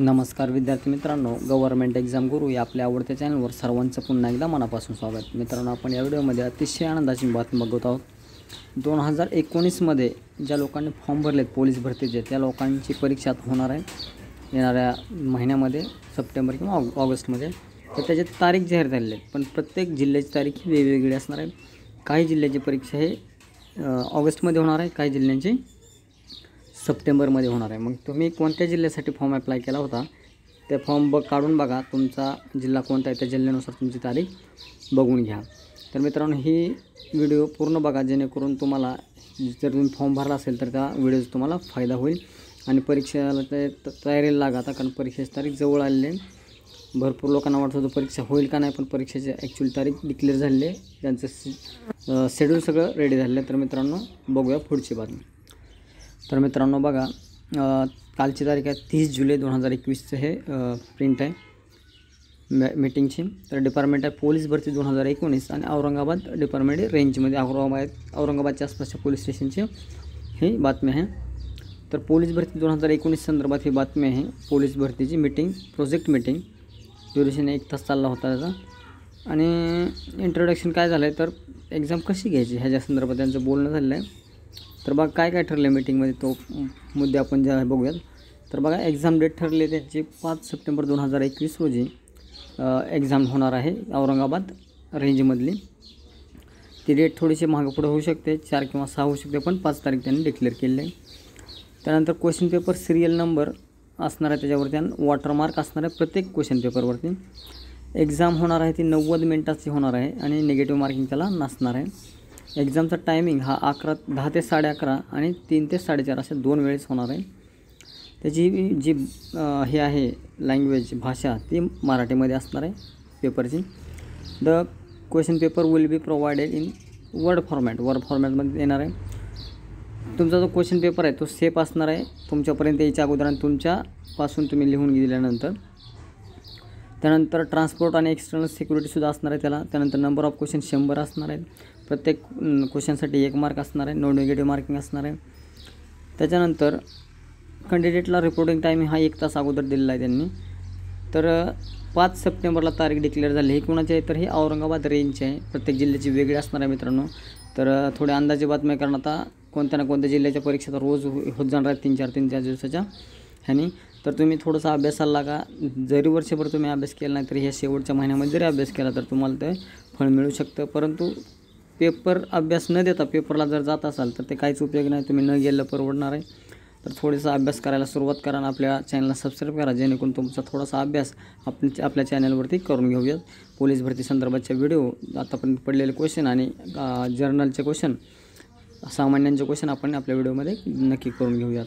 नमस्कार विद्यार्थी मित्रांनो गव्हर्नमेंट एक्झाम गुरु या आपल्या आवडत्या चॅनलवर सर्वांचं पुन्हा एकदा मनापासून स्वागत मित्रांनो आपण या व्हिडिओमध्ये अतिशय आनंदाची बातमी बघत आहोत दोन हजार एकोणीसमध्ये ज्या लोकांनी फॉर्म भरलेत पोलीस भरतीचे त्या लोकांची परीक्षा होणार आहे येणाऱ्या महिन्यामध्ये सप्टेंबर किंवा ऑग ऑगस्टमध्ये तर त्याची तारीख जाहीर झालेली आहेत पण प्रत्येक जिल्ह्याची तारीख ही वेगवेगळी असणार आहे काही जिल्ह्याची परीक्षा हे ऑगस्टमध्ये होणार आहे काही जिल्ह्यांची सप्टेंबरमध्ये होणार आहे मग तुम्ही कोणत्या जिल्ह्यासाठी फॉर्म अप्लाय केला होता त्या फॉर्म ब काढून बघा तुमचा जिल्हा कोणता आहे त्या जिल्ह्यानुसार तुमची तारीख बघून घ्या तर मित्रांनो ही व्हिडिओ पूर्ण बघा जेणेकरून तुम्हाला जर तुम्ही फॉर्म भरला असेल तर त्या व्हिडिओचा तुम्हाला फायदा होईल आणि परीक्षेला ते तयारीला लागा आता कारण परीक्षेची तारीख जवळ आलेली आहे भरपूर लोकांना वाटत होतं परीक्षा होईल का नाही पण परीक्षेची ॲक्च्युअल तारीख डिक्लेअर झालेली आहे त्यांचं शेड्यूल सगळं रेडी झालेलं आहे तर मित्रांनो बघूया पुढची बातमी तर मित्रांनो बघा कालची तारीख आहे तीस जुलै दोन हजार एकवीसचं हे प्रिंट आहे मॅ मीटिंगची तर डिपार्टमेंट आहे पोलीस भरती दोन हजार एकोणीस आणि औरंगाबाद डिपार्टमेंट रेंजमध्ये औरंगाबाद औरंगाबादच्या आसपासच्या पोलीस स्टेशनची ही बातमी आहे तर पोलीस भरती दोन हजार एकोणीस संदर्भात ही बातमी आहे पोलीस भरतीची मीटिंग प्रोजेक्ट मीटिंग ड्युरेशन एक तास चालला होता त्याचा आणि इंट्रोडक्शन काय झालं आहे तर एक्झाम कशी घ्यायची ह्याच्या संदर्भात त्यांचं बोलणं झालेलं आहे तर बघा काय काय ठरलं मीटिंगमध्ये तो मुद्दे आपण ज्या बघूयात तर बघा एक्झाम डेट ठरले त्याची पाच सप्टेंबर दोन हजार एकवीस रोजी एक्झाम होणार आहे औरंगाबाद रेंजमधली ती डेट थोडीशी महाग पुढं होऊ शकते चार किंवा सहा होऊ शकते पण पाच तारीख त्यांनी डिक्लेअर केलेली आहे त्यानंतर क्वेश्चन पेपर सिरियल नंबर असणार आहे त्याच्यावरती आणि वॉटरमार्क असणार आहे प्रत्येक क्वेश्चन पेपरवरती एक्झाम होणार आहे ती नव्वद मिनटाची होणार आहे आणि निगेटिव्ह मार्किंग त्याला नसणार आहे एक्झामचा टायमिंग हा अकरा दहा ते साडे अकरा आणि तीन ते साडेचार अशा दोन वेळेस होणार आहे त्याची जी हे आहे लँग्वेज भाषा ती मराठीमध्ये असणार आहे पेपरची the question paper will be provided in word format word फॉर्मॅटमध्ये येणार आहे तुमचा जो क्वेश्चन पेपर आहे तो सेफ असणार आहे तुमच्यापर्यंत यायच्या अगोदर आणि तुमच्यापासून तुम्ही लिहून गेल्यानंतर त्यानंतर ट्रान्सपोर्ट आणि एक्सटर्नल सिक्युरिटीसुद्धा असणार आहे त्याला त्यानंतर नंबर ऑफ क्वेश्चन शंभर असणार आहेत प्रत्येक क्वेश्चनसाठी एक मार्क असणार आहे नो निगेटिव्ह मार्किंग असणार आहे त्याच्यानंतर कॅन्डिडेटला रिपोर्टिंग टाईम हा एक तास अगोदर दिलेला आहे त्यांनी तर पाच सप्टेंबरला तारीख डिक्लेअर झाली ही कोणाची आहे तर हे औरंगाबाद रेंजची आहे प्रत्येक जिल्ह्याची वेगळी असणार आहे मित्रांनो तर थोडे अंदाजे बातम्या कारण आता कोणत्या ना कोणत्या जिल्ह्याच्या परीक्षा तर रोज हो, होत जाणार आहेत तीन चार तीन चार दिवसाच्या ह्यानी तर तुम्ही थोडासा अभ्यासाला लागा जरी वर्षभर तुम्ही अभ्यास केला नाही तरी ह्या शेवटच्या महिन्यामध्ये जरी अभ्यास केला तर तुम्हाला ते फळ मिळू शकतं परंतु पेपर अभ्यास न देता पेपरला जर जात असाल तर ते काहीच उपयोग नाही तुम्ही न गेलं परवडणार आहे तर थोडासा अभ्यास करायला सुरुवात करा आणि आपल्या चॅनलला सबस्क्राईब करा जेणेकरून तुमचा थोडासा अभ्यास आपण आपल्या चॅनलवरती करून घेऊयात पोलीस भरती संदर्भातचे व्हिडिओ आतापर्यंत पडलेले क्वेश्चन आणि जर्नलचे क्वेश्चन सामान्यांचे क्वेश्चन आपण आपल्या व्हिडिओमध्ये नक्की करून घेऊयात